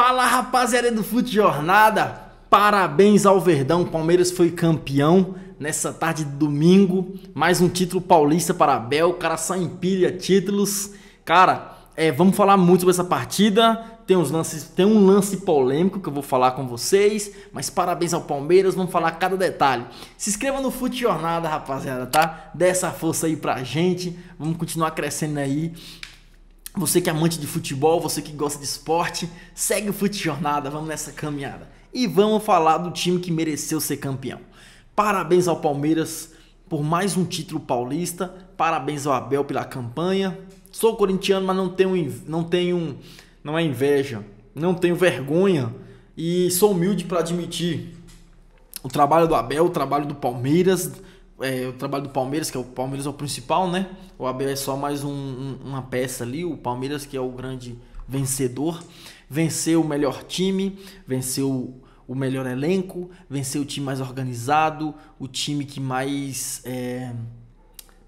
Fala rapaziada do Fute Jornada, parabéns ao Verdão, Palmeiras foi campeão nessa tarde de domingo, mais um título paulista para Bel. o cara só empilha títulos, cara, é, vamos falar muito sobre essa partida, tem, uns lances, tem um lance polêmico que eu vou falar com vocês, mas parabéns ao Palmeiras, vamos falar cada detalhe. Se inscreva no Fute Jornada, rapaziada, tá? Dessa essa força aí pra gente, vamos continuar crescendo aí você que é amante de futebol, você que gosta de esporte, segue o Fute Jornada, vamos nessa caminhada. E vamos falar do time que mereceu ser campeão. Parabéns ao Palmeiras por mais um título paulista, parabéns ao Abel pela campanha. Sou corintiano, mas não tenho, não tenho, não é inveja, não tenho vergonha e sou humilde para admitir o trabalho do Abel, o trabalho do Palmeiras, é, o trabalho do Palmeiras, que é o Palmeiras é o principal, né? O Abel é só mais um, um, uma peça ali, o Palmeiras que é o grande vencedor, venceu o melhor time, venceu o melhor elenco, venceu o time mais organizado, o time que mais é,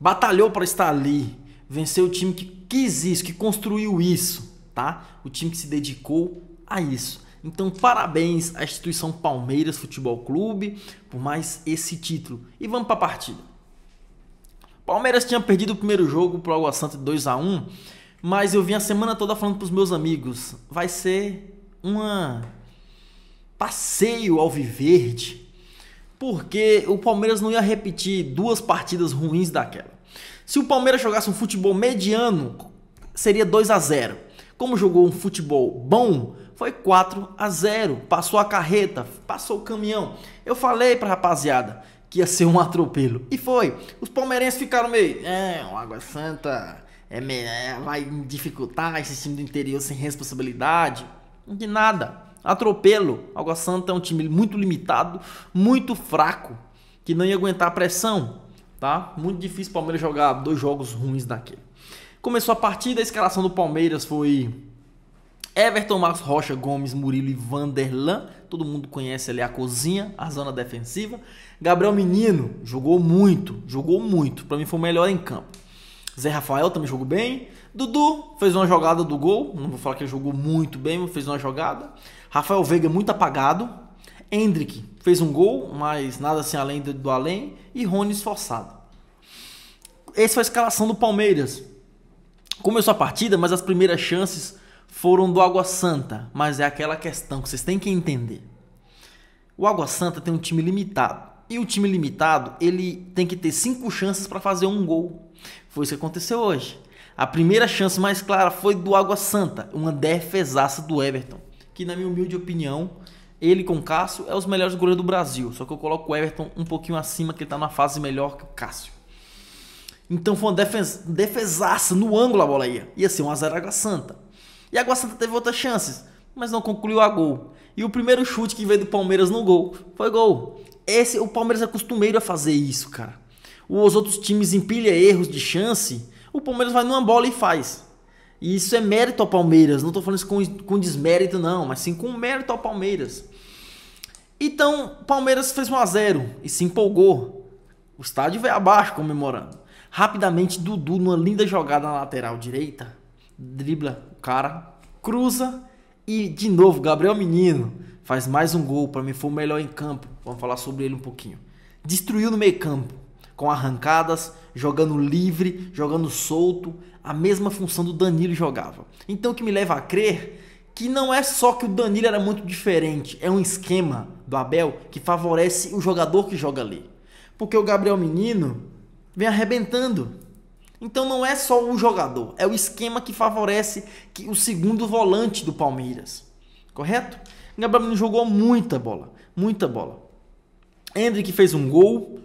batalhou para estar ali, venceu o time que quis isso, que construiu isso, tá? O time que se dedicou a isso. Então, parabéns à instituição Palmeiras Futebol Clube por mais esse título. E vamos para a partida. Palmeiras tinha perdido o primeiro jogo para o Água Santa 2 a 1, mas eu vim a semana toda falando para os meus amigos, vai ser um passeio ao viverde, porque o Palmeiras não ia repetir duas partidas ruins daquela. Se o Palmeiras jogasse um futebol mediano, seria 2 a 0. Como jogou um futebol bom, foi 4 a 0. Passou a carreta, passou o caminhão. Eu falei para rapaziada que ia ser um atropelo. E foi. Os palmeirenses ficaram meio. É, o Água Santa é, é, vai dificultar esse time do interior sem responsabilidade. De nada. Atropelo. O Água Santa é um time muito limitado, muito fraco, que não ia aguentar a pressão. Tá? Muito difícil o Palmeiras jogar dois jogos ruins daquele. Começou a partir da escalação do Palmeiras, foi Everton, Marcos Rocha, Gomes, Murilo e Vanderlan. Todo mundo conhece ali a cozinha, a zona defensiva. Gabriel Menino jogou muito, jogou muito. Para mim foi o melhor em campo. Zé Rafael também jogou bem. Dudu fez uma jogada do gol. Não vou falar que ele jogou muito bem, mas fez uma jogada. Rafael Veiga muito apagado. Hendrick fez um gol, mas nada assim além do, do além. E Rony esforçado. Essa foi a escalação do Palmeiras. Começou a partida, mas as primeiras chances foram do Água Santa. Mas é aquela questão que vocês têm que entender. O Água Santa tem um time limitado. E o time limitado, ele tem que ter cinco chances para fazer um gol. Foi isso que aconteceu hoje. A primeira chance mais clara foi do Água Santa, uma defesaça do Everton. Que, na minha humilde opinião, ele com o Cássio é os melhores goleiros do Brasil. Só que eu coloco o Everton um pouquinho acima, que ele está na fase melhor que o Cássio. Então foi uma defesa, defesaça no ângulo a bola ia. Ia ser 1x0 Água Santa. E a Água Santa teve outras chances, mas não concluiu a gol. E o primeiro chute que veio do Palmeiras no gol foi gol. Esse O Palmeiras é costumeiro a fazer isso, cara. Os outros times empilham erros de chance, o Palmeiras vai numa bola e faz. E isso é mérito ao Palmeiras. Não estou falando isso com, com desmérito, não, mas sim com mérito ao Palmeiras. Então, Palmeiras fez 1 a 0 e se empolgou. O estádio veio abaixo comemorando. Rapidamente, Dudu, numa linda jogada na lateral direita, dribla o cara, cruza e de novo, Gabriel Menino faz mais um gol. Para mim, foi o melhor em campo. Vamos falar sobre ele um pouquinho. Destruiu no meio-campo, com arrancadas, jogando livre, jogando solto, a mesma função do Danilo jogava. Então, o que me leva a crer que não é só que o Danilo era muito diferente, é um esquema do Abel que favorece o jogador que joga ali. Porque o Gabriel Menino, vem arrebentando. Então não é só o jogador, é o esquema que favorece que o segundo volante do Palmeiras. Correto? Gabriel Menino jogou muita bola, muita bola. Hendrick fez um gol,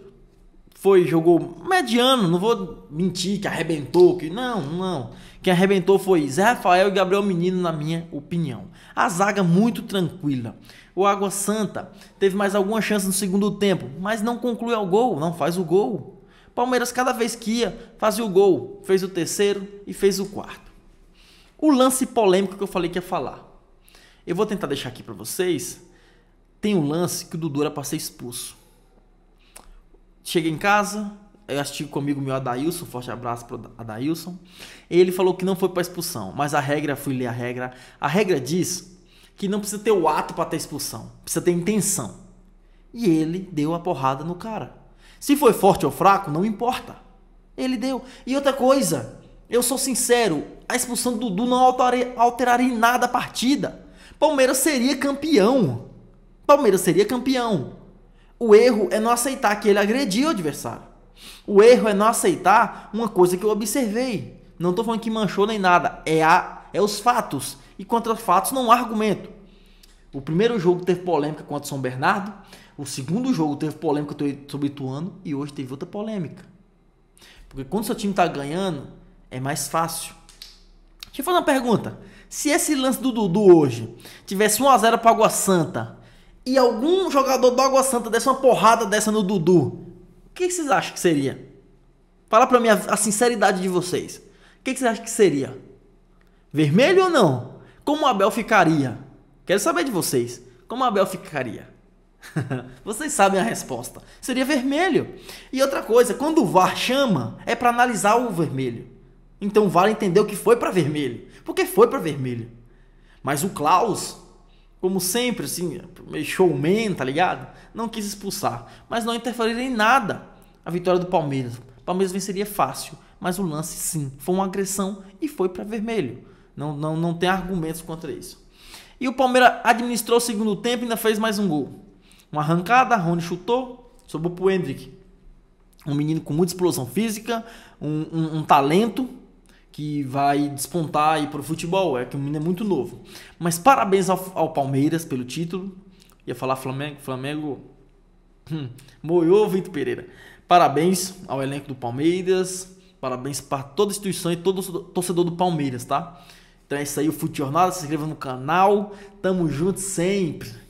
foi jogou mediano, não vou mentir que arrebentou, que não, não. Quem arrebentou foi Zé Rafael e Gabriel Menino, na minha opinião. A zaga muito tranquila. O Água Santa teve mais alguma chance no segundo tempo, mas não conclui o gol, não faz o gol. Palmeiras, cada vez que ia, fazia o gol, fez o terceiro e fez o quarto. O lance polêmico que eu falei que ia falar. Eu vou tentar deixar aqui para vocês. Tem um lance que o Dudu era para ser expulso. Cheguei em casa, eu assisti comigo meu Adailson, forte abraço pro Adailson. Ele falou que não foi para expulsão, mas a regra, fui ler a regra. A regra diz que não precisa ter o ato para ter expulsão, precisa ter intenção. E ele deu a porrada no cara. Se foi forte ou fraco, não importa. Ele deu. E outra coisa, eu sou sincero, a expulsão do Dudu não alteraria, em nada a partida. Palmeiras seria campeão. Palmeiras seria campeão. O erro é não aceitar que ele agrediu o adversário. O erro é não aceitar uma coisa que eu observei. Não estou falando que manchou nem nada. É, a, é os fatos. E contra fatos não há argumento. O primeiro jogo teve polêmica contra o São Bernardo, o segundo jogo teve polêmica sobre o Ituano e hoje teve outra polêmica. Porque quando seu time está ganhando, é mais fácil. Deixa eu fazer uma pergunta. Se esse lance do Dudu hoje tivesse 1x0 para a Água Santa e algum jogador do Água Santa desse uma porrada dessa no Dudu, o que vocês acham que seria? Fala para mim a, a, sinceridade de vocês. O que vocês acham que seria? Vermelho ou não? Como o Abel ficaria? Quero saber de vocês. Como Abel ficaria? vocês sabem a resposta. Seria vermelho. E outra coisa, quando o VAR chama, é para analisar o vermelho. Então o VAR entendeu que foi para vermelho. Porque foi para vermelho. Mas o Klaus, como sempre, assim, meio showman, tá ligado? Não quis expulsar. Mas não interferiria em nada a vitória do Palmeiras. Palmeiras venceria fácil. Mas o lance, sim, foi uma agressão e foi para vermelho. Não, não, não tem argumentos contra isso. E o Palmeiras administrou o segundo tempo e ainda fez mais um gol. Uma arrancada, Rony chutou, sobrou pro Hendrick. Um menino com muita explosão física, um, um, um talento que vai despontar aí pro futebol. É que o menino é muito novo. Mas parabéns ao, ao Palmeiras pelo título. Ia falar Flamengo, Flamengo. Hum, moiou Vitor Pereira. Parabéns ao elenco do Palmeiras. Parabéns para toda a instituição e todo o torcedor do Palmeiras, tá? Então é isso aí, o Futebol Jornal. Se inscreva no canal. Tamo junto sempre.